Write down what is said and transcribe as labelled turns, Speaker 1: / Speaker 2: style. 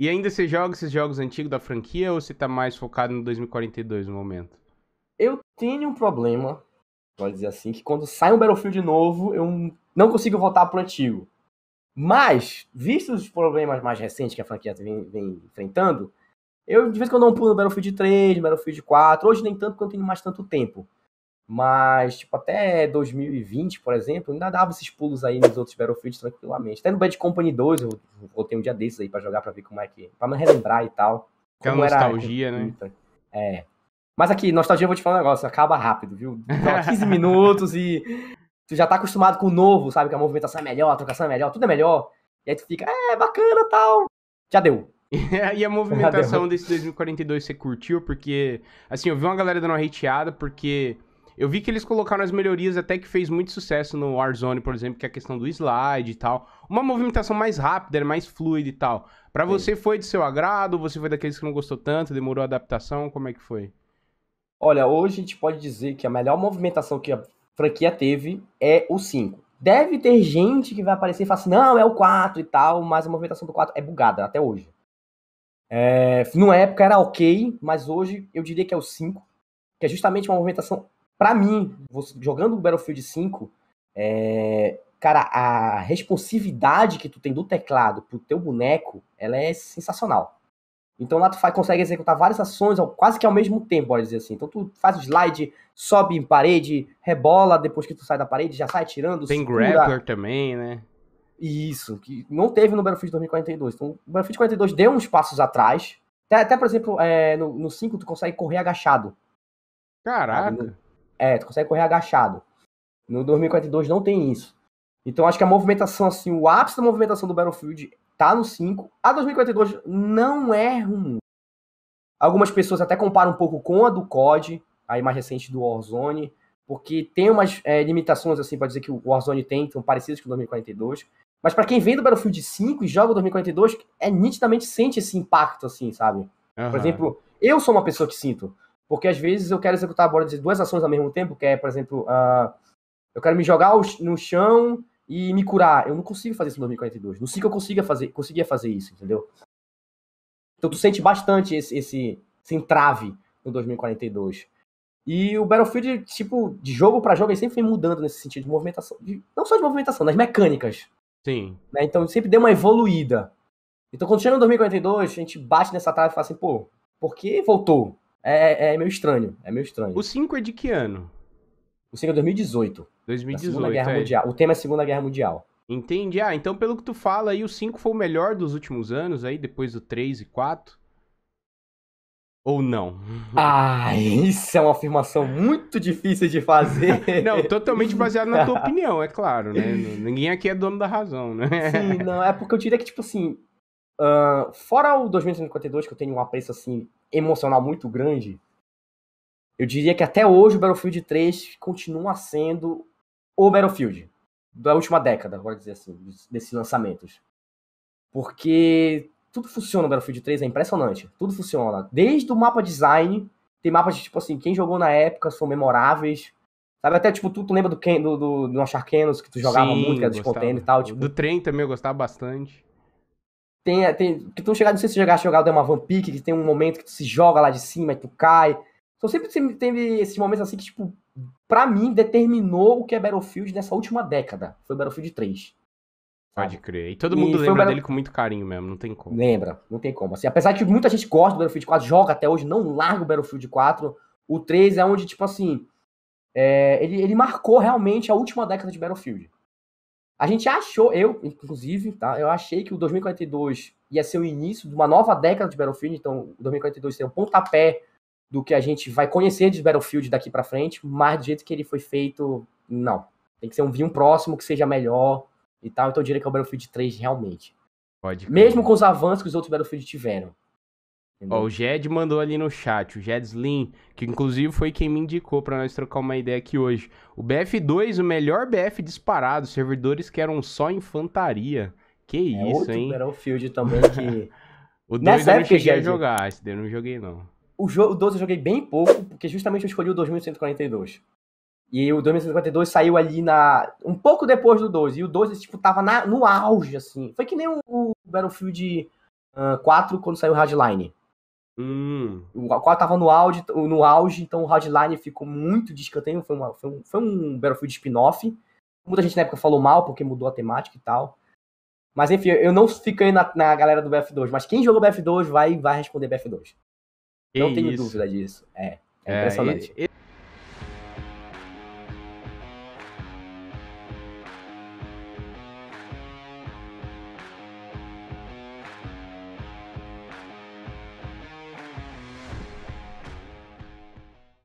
Speaker 1: E ainda você joga esses jogos antigos da franquia ou você tá mais focado no 2042 no momento?
Speaker 2: Eu tenho um problema,
Speaker 1: pode dizer assim, que
Speaker 2: quando sai um Battlefield novo, eu não consigo voltar pro antigo. Mas, visto os problemas mais recentes que a franquia vem, vem enfrentando, eu de vez em quando eu pulo no Battlefield 3, no Battlefield 4, hoje nem tanto porque eu tenho mais tanto tempo. Mas, tipo, até 2020, por exemplo, ainda dava esses pulos aí nos outros Battlefields tranquilamente. Até no Bad Company 2, eu voltei um dia desses aí para jogar, para ver como é que. pra me relembrar e tal. Aquela é como nostalgia, era, né? É. Mas aqui, nostalgia, eu vou te falar um negócio, acaba rápido, viu? Então, 15 minutos e tu já tá acostumado com o novo, sabe? Que a movimentação é melhor, a trocação é melhor, tudo é melhor. E aí tu fica, é, bacana tal. Já deu.
Speaker 1: e a movimentação desse 2042 você curtiu? Porque, assim, eu vi uma galera dando uma hateada porque eu vi que eles colocaram as melhorias até que fez muito sucesso no Warzone, por exemplo, que é a questão do slide e tal. Uma movimentação mais rápida, mais fluida e tal. Para você foi de seu agrado? Você foi daqueles que não gostou tanto? Demorou a adaptação? Como é que foi? Olha, hoje a gente pode dizer que a melhor movimentação que a franquia teve é o 5.
Speaker 2: Deve ter gente que vai aparecer e falar assim, não, é o 4 e tal, mas a movimentação do 4 é bugada até hoje. É, numa época era ok, mas hoje eu diria que é o 5, que é justamente uma movimentação para mim, jogando Battlefield 5, é, cara, a responsividade que tu tem do teclado pro teu boneco, ela é sensacional. Então lá tu faz, consegue executar várias ações ao, quase que ao mesmo tempo, pode dizer assim. Então tu faz o slide, sobe em parede, rebola, depois que tu sai da parede, já sai atirando. Tem grabber grappler também, né? Isso, que não teve no Battlefield 2042. Então o Battlefield 42 deu uns passos atrás. Até, até por exemplo, é, no, no 5 tu consegue correr agachado. Caraca. Sabe? Né? É, tu consegue correr agachado. No 2042 não tem isso. Então acho que a movimentação, assim, o ápice da movimentação do Battlefield tá no 5. A 2042 não é ruim. Algumas pessoas até comparam um pouco com a do COD, a mais recente do Warzone, porque tem umas é, limitações, assim, pode dizer que o Warzone tem, são parecidas com o 2042. Mas para quem vem do Battlefield 5 e joga o 2042, é nitidamente sente esse impacto, assim, sabe? Uhum. Por exemplo, eu sou uma pessoa que sinto. Porque às vezes eu quero executar a bola de duas ações ao mesmo tempo, que é, por exemplo, uh, eu quero me jogar no chão e me curar. Eu não consigo fazer isso em 2042. Não sei que eu consiga fazer, conseguia fazer isso, entendeu? Então tu sente bastante esse, esse, esse entrave no 2042. E o Battlefield, tipo, de jogo para jogo, ele sempre foi mudando nesse sentido de movimentação. De, não só de movimentação, das mecânicas. Sim. Né? Então sempre deu uma evoluída. Então quando chega em 2042, a gente bate nessa trave e fala assim, pô, por que voltou? É, é, é meio estranho, é meio
Speaker 1: estranho. O 5 é de que ano? O 5 é 2018. 2018, Segunda Guerra é. Mundial. O tema é Segunda Guerra Mundial. Entendi. Ah, então pelo que tu fala aí, o 5 foi o melhor dos últimos anos aí, depois do 3 e 4? Ou não? Ah, isso é uma afirmação muito difícil de fazer. não, totalmente baseado na tua opinião, é claro, né? Ninguém aqui é dono da razão, né? Sim, não, é porque eu diria que, tipo assim, uh,
Speaker 2: fora o 2052, que eu tenho um apreço, assim, emocional muito grande, eu diria que até hoje o Battlefield 3 continua sendo o Battlefield da última década, vou dizer assim, desses lançamentos. Porque tudo funciona no Battlefield 3, é impressionante. Tudo funciona. Desde o mapa design, tem mapas de, tipo assim, quem jogou na época são memoráveis. Sabe, até tipo, tu, tu lembra do, Ken, do, do, do que tu jogava Sim, muito, que era dos e tal.
Speaker 1: Tipo... Do trem também eu gostava bastante.
Speaker 2: Tem, é, tem, porque tu não não sei se jogar a jogar o Dema Vampik, que tem um momento que tu se joga lá de cima e tu cai. Então sempre, teve esses momentos assim que, tipo, pra mim, determinou o que é Battlefield nessa última década. Foi
Speaker 1: Battlefield 3. Pode crer. E todo mundo e lembra dele com muito carinho mesmo, não tem como. Lembra, não tem como. Assim, apesar que muita
Speaker 2: gente gosta do Battlefield 4, joga até hoje, não larga o Battlefield 4. O 3 é onde, tipo assim, é, ele, ele marcou realmente a última década de Battlefield. A gente achou, eu, inclusive, tá? Eu achei que o 2042 ia ser o início de uma nova década de Battlefield, então o 2042 seria o pontapé do que a gente vai conhecer de Battlefield daqui para frente, mas do jeito que ele foi feito, não. Tem que ser um vinho próximo que seja melhor e tal, então eu diria que é o Battlefield 3 realmente. Pode. Mesmo com os avanços que os outros Battlefield tiveram.
Speaker 1: Ó, o Jed mandou ali no chat, o Jed Slim, que inclusive foi quem me indicou para nós trocar uma ideia aqui hoje. O BF2, o melhor BF disparado, servidores que eram só infantaria. Que é isso, outro hein? Battlefield também que... o 2 eu não cheguei Jed... a jogar, esse daí eu não joguei não.
Speaker 2: O, o 12 eu joguei bem pouco, porque justamente eu escolhi o 2142. E o 2142 saiu ali na. um pouco depois do 12. E o 12, tipo, tava na, no auge, assim. Foi que nem o, o Battlefield uh, ah, 4 quando saiu o Hardline. Hum. O qual estava no, auge, no auge, então o Hardline ficou muito de escanteio, foi, uma, foi, um, foi um Battlefield spin-off. Muita gente na época falou mal porque mudou a temática e tal. Mas enfim, eu não aí na, na galera do BF2, mas quem jogou BF2 vai, vai responder BF2. Que não tenho dúvida disso. É, é, é impressionante.
Speaker 1: E, e